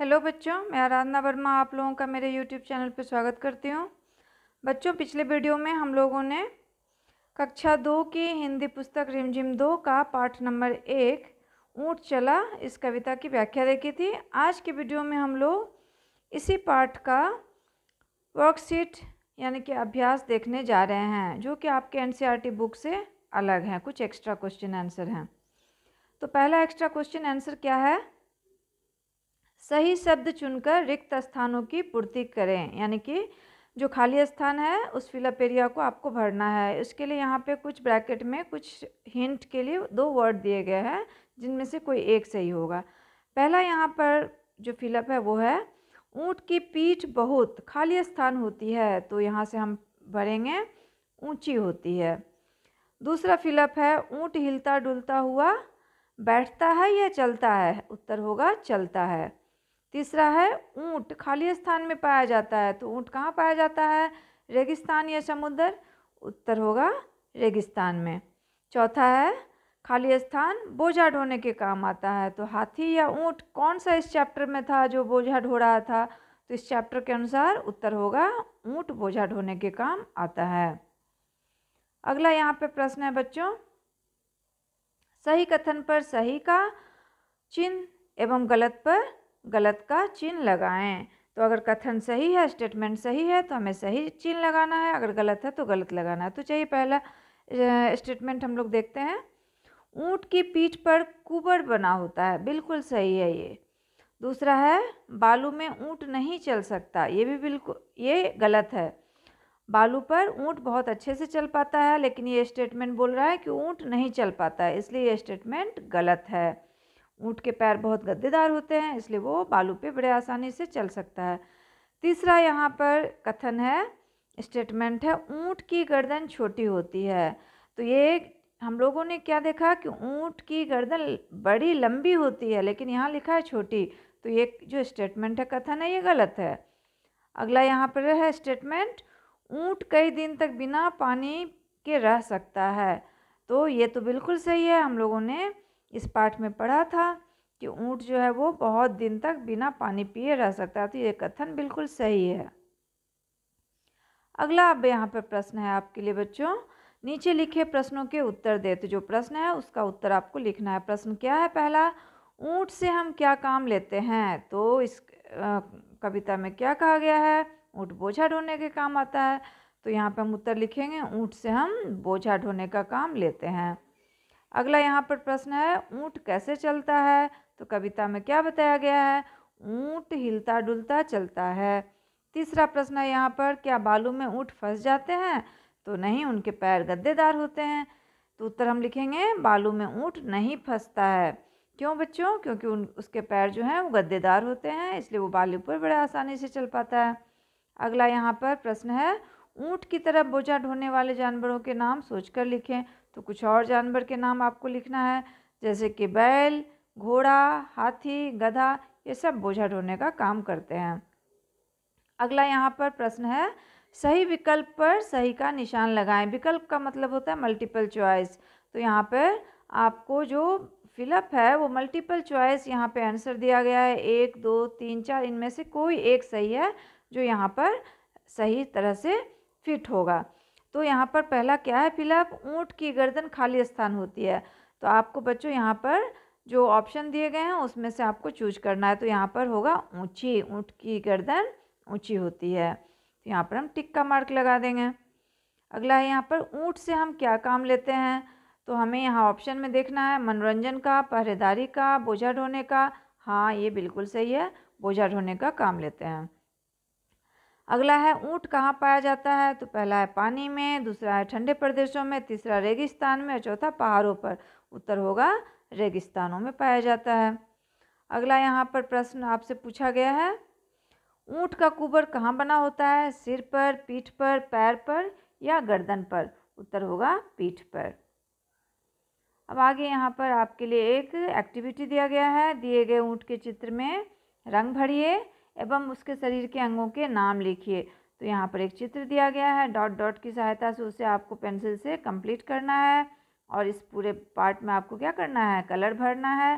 hello बच्चों मैं आराधना वर्मा आप लोगों का मेरे यूट्यूब चैनल पर स्वागत करती हूँ बच्चों पिछले वीडियो में हम लोगों ने कक्षा दो की हिंदी पुस्तक रिमझिम दो का पाठ नंबर एक ऊँट चला इस कविता की व्याख्या देखी थी आज के वीडियो में हम लोग इसी पाठ का वर्कशीट यानी कि अभ्यास देखने जा रहे हैं जो कि आपके एन बुक e से अलग हैं कुछ एक्स्ट्रा क्वेश्चन आंसर हैं तो पहला एक्स्ट्रा क्वेश्चन आंसर क्या है सही शब्द चुनकर रिक्त स्थानों की पूर्ति करें यानी कि जो खाली स्थान है उस फिलअप एरिया को आपको भरना है इसके लिए यहाँ पे कुछ ब्रैकेट में कुछ हिंट के लिए दो वर्ड दिए गए हैं जिनमें से कोई एक सही होगा पहला यहाँ पर जो फिलअप है वो है ऊँट की पीठ बहुत खाली स्थान होती है तो यहाँ से हम भरेंगे ऊँची होती है दूसरा फिलअप है ऊँट हिलता डुलता हुआ बैठता है या चलता है उत्तर होगा चलता है तीसरा है ऊँट खाली स्थान में पाया जाता है तो ऊँट कहाँ पाया जाता है रेगिस्तान या समुद्र उत्तर होगा रेगिस्तान में चौथा है खाली स्थान बोझा ढोने के काम आता है तो हाथी या ऊँट कौन सा इस चैप्टर में था जो बोझा ढो रहा था तो इस चैप्टर के अनुसार उत्तर होगा ऊँट बोझा ढोने के काम आता है अगला यहाँ पे प्रश्न है बच्चों सही कथन पर सही का चिन्ह एवं गलत पर गलत का चिन्ह लगाएं तो अगर कथन सही है स्टेटमेंट सही है तो हमें सही चिन्ह लगाना है अगर गलत है तो गलत लगाना है तो चाहिए पहला स्टेटमेंट हम लोग देखते हैं ऊँट की पीठ पर कुबर बना होता है बिल्कुल सही है ये दूसरा है बालू में ऊँट नहीं चल सकता ये भी बिल्कुल ये गलत है बालू पर ऊँट बहुत अच्छे से चल पाता है लेकिन ये स्टेटमेंट बोल रहा है कि ऊँट नहीं चल पाता है इसलिए ये स्टेटमेंट गलत है ऊँट के पैर बहुत गद्देदार होते हैं इसलिए वो बालू पे बड़े आसानी से चल सकता है तीसरा यहाँ पर कथन है स्टेटमेंट है ऊँट की गर्दन छोटी होती है तो ये हम लोगों ने क्या देखा कि ऊँट की गर्दन बड़ी लंबी होती है लेकिन यहाँ लिखा है छोटी तो ये जो स्टेटमेंट है कथन है ये गलत है अगला यहाँ पर है स्टेटमेंट ऊँट कई दिन तक बिना पानी के रह सकता है तो ये तो बिल्कुल सही है हम लोगों ने इस पाठ में पढ़ा था कि ऊँट जो है वो बहुत दिन तक बिना पानी पिए रह सकता है तो ये कथन बिल्कुल सही है अगला अब यहाँ पर प्रश्न है आपके लिए बच्चों नीचे लिखे प्रश्नों के उत्तर दे तो जो प्रश्न है उसका उत्तर आपको लिखना है प्रश्न क्या है पहला ऊँट से हम क्या काम लेते हैं तो इस कविता में क्या कहा गया है ऊँट बोझा ढोने के काम आता है तो यहाँ पर हम उत्तर लिखेंगे ऊँट से हम बोझा ढोने का काम लेते हैं अगला यहाँ पर प्रश्न है ऊँट कैसे चलता है तो कविता में क्या बताया गया है ऊँट हिलता डुलता चलता है तीसरा प्रश्न है यहाँ पर क्या बालू में ऊँट फंस जाते हैं तो नहीं उनके पैर गद्देदार होते हैं तो उत्तर हम लिखेंगे बालू में ऊँट नहीं फंसता है क्यों बच्चों क्योंकि उन उसके पैर जो हैं वो गद्देदार होते हैं इसलिए वो बालू पर बड़े आसानी से चल पाता है अगला यहाँ पर प्रश्न है ऊँट की तरह बोझा ढोने वाले जानवरों के नाम सोचकर लिखें तो कुछ और जानवर के नाम आपको लिखना है जैसे कि बैल घोड़ा हाथी गधा ये सब बोझा ढोने का काम करते हैं अगला यहाँ पर प्रश्न है सही विकल्प पर सही का निशान लगाएं विकल्प का मतलब होता है मल्टीपल चॉइस तो यहाँ पर आपको जो फिलअप है वो मल्टीपल चॉइस यहाँ पे आंसर दिया गया है एक दो तीन चार इनमें से कोई एक सही है जो यहाँ पर सही तरह से फिट होगा तो यहाँ पर पहला क्या है फिलअप ऊँट की गर्दन खाली स्थान होती है तो आपको बच्चों यहाँ पर जो ऑप्शन दिए गए हैं उसमें से आपको चूज करना है तो यहाँ पर होगा ऊंची ऊँट की गर्दन ऊंची होती है तो यहाँ पर हम टिक्का मार्क लगा देंगे अगला है यहाँ पर ऊँट से हम क्या काम लेते हैं तो हमें यहाँ ऑप्शन में देखना है मनोरंजन का पहरेदारी का बोझा ढोने का हाँ ये बिल्कुल सही है बोझा ढोने का काम लेते हैं अगला है ऊँट कहाँ पाया जाता है तो पहला है पानी में दूसरा है ठंडे प्रदेशों में तीसरा रेगिस्तान में और चौथा पहाड़ों पर उत्तर होगा रेगिस्तानों में पाया जाता है अगला यहाँ पर प्रश्न आपसे पूछा गया है ऊँट का कुबर कहाँ बना होता है सिर पर पीठ पर पैर पर या गर्दन पर उत्तर होगा पीठ पर अब आगे यहाँ पर आपके लिए एक एक्टिविटी दिया गया है दिए गए ऊँट के चित्र में रंग भरिए एवं उसके शरीर के अंगों के नाम लिखिए तो यहाँ पर एक चित्र दिया गया है डॉट डॉट की सहायता से उसे आपको पेंसिल से कंप्लीट करना है और इस पूरे पार्ट में आपको क्या करना है कलर भरना है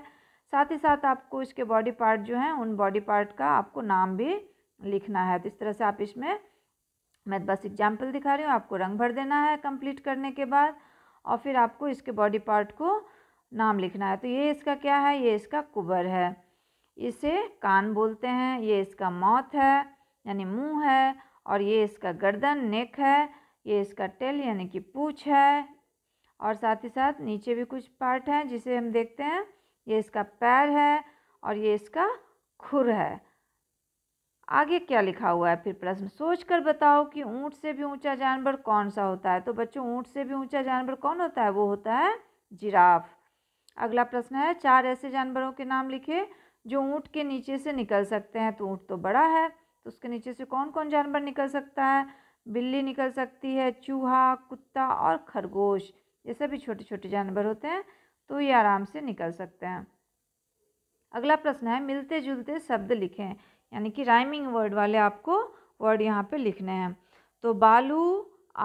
साथ ही साथ आपको इसके बॉडी पार्ट जो हैं उन बॉडी पार्ट का आपको नाम भी लिखना है तो इस तरह से आप इसमें मैं बस एग्जाम्पल दिखा रही हूँ आपको रंग भर देना है कंप्लीट करने के बाद और फिर आपको इसके बॉडी पार्ट को नाम लिखना है तो ये इसका क्या है ये इसका कुबर है इसे कान बोलते हैं ये इसका मौत है यानी मुंह है और ये इसका गर्दन नेक है ये इसका टेल यानी कि पूछ है और साथ ही साथ नीचे भी कुछ पार्ट हैं जिसे हम देखते हैं ये इसका पैर है और ये इसका खुर है आगे क्या लिखा हुआ है फिर प्रश्न सोच कर बताओ कि ऊँट से भी ऊंचा जानवर कौन सा होता है तो बच्चों ऊँट से भी ऊंचा जानवर कौन होता है वो होता है जिराफ अगला प्रश्न है चार ऐसे जानवरों के नाम लिखे जो ऊँट के नीचे से निकल सकते हैं तो ऊँट तो बड़ा है तो उसके नीचे से कौन कौन जानवर निकल सकता है बिल्ली निकल सकती है चूहा कुत्ता और खरगोश ये सभी छोटे छोटे जानवर होते हैं तो ये आराम से निकल सकते हैं अगला प्रश्न है मिलते जुलते शब्द लिखें यानी कि राइमिंग वर्ड वाले आपको वर्ड यहाँ पे लिखने हैं तो बालू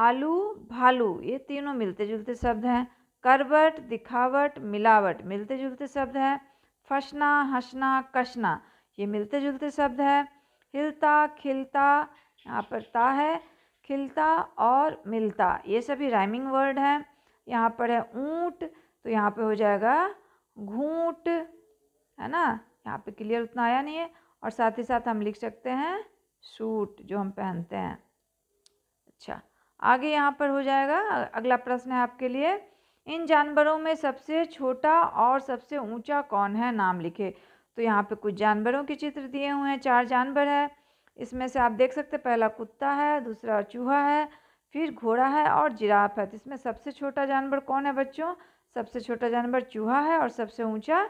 आलू भालू ये तीनों मिलते जुलते शब्द हैं करवट दिखावट मिलावट मिलते जुलते शब्द हैं फंसना हंसना कसना ये मिलते जुलते शब्द है हिलता खिलता यहाँ पर ता है खिलता और मिलता ये सभी राइमिंग वर्ड हैं यहाँ पर है ऊँट तो यहाँ पे हो जाएगा घूट है ना यहाँ पे क्लियर उतना आया नहीं है और साथ ही साथ हम लिख सकते हैं सूट जो हम पहनते हैं अच्छा आगे यहाँ पर हो जाएगा अगला प्रश्न है आपके लिए इन जानवरों में सबसे छोटा और सबसे ऊंचा कौन है नाम लिखे तो यहाँ पे कुछ जानवरों के चित्र दिए हुए हैं चार जानवर है इसमें से आप देख सकते हैं पहला कुत्ता है दूसरा चूहा है फिर घोड़ा है और जिराफ है तो इसमें सबसे छोटा जानवर कौन है बच्चों सबसे छोटा जानवर चूहा है और सबसे ऊंचा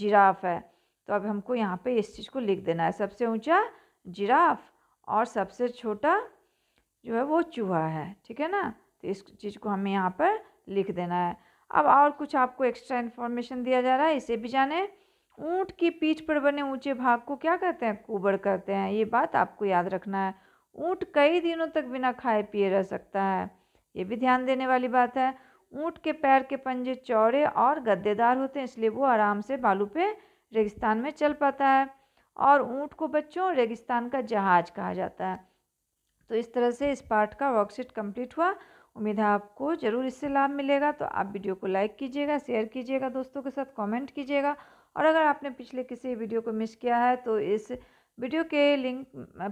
जिराफ है तो अब हमको यहाँ पे इस चीज़ को लिख देना है सबसे ऊंचा जिराफ और सबसे छोटा जो है वो चूहा है ठीक है ना तो इस चीज़ को हमें यहाँ पर लिख देना है अब और कुछ आपको एक्स्ट्रा इन्फॉर्मेशन दिया जा रहा है इसे भी जाने ऊँट की पीठ पर बने ऊंचे भाग को क्या कहते हैं कुबड़ कहते हैं ये बात आपको याद रखना है ऊँट कई दिनों तक बिना खाए पिए रह सकता है ये भी ध्यान देने वाली बात है ऊँट के पैर के पंजे चौड़े और गद्देदार होते हैं इसलिए वो आराम से बालू पे रेगिस्तान में चल पाता है और ऊँट को बच्चों रेगिस्तान का जहाज कहा जाता है तो इस तरह से इस पार्ट का वर्कशीट कंप्लीट हुआ उम्मीद है आपको ज़रूर इससे लाभ मिलेगा तो आप वीडियो को लाइक कीजिएगा शेयर कीजिएगा दोस्तों के साथ कमेंट कीजिएगा और अगर आपने पिछले किसी वीडियो को मिस किया है तो इस वीडियो के लिंक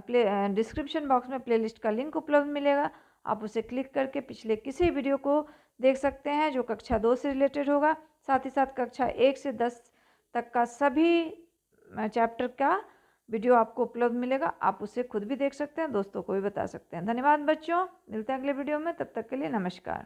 प्ले डिस्क्रिप्शन बॉक्स में प्लेलिस्ट का लिंक उपलब्ध मिलेगा आप उसे क्लिक करके पिछले किसी वीडियो को देख सकते हैं जो कक्षा दो से रिलेटेड होगा साथ ही साथ कक्षा एक से दस तक का सभी चैप्टर का वीडियो आपको उपलब्ध मिलेगा आप उसे खुद भी देख सकते हैं दोस्तों को भी बता सकते हैं धन्यवाद बच्चों मिलते हैं अगले वीडियो में तब तक के लिए नमस्कार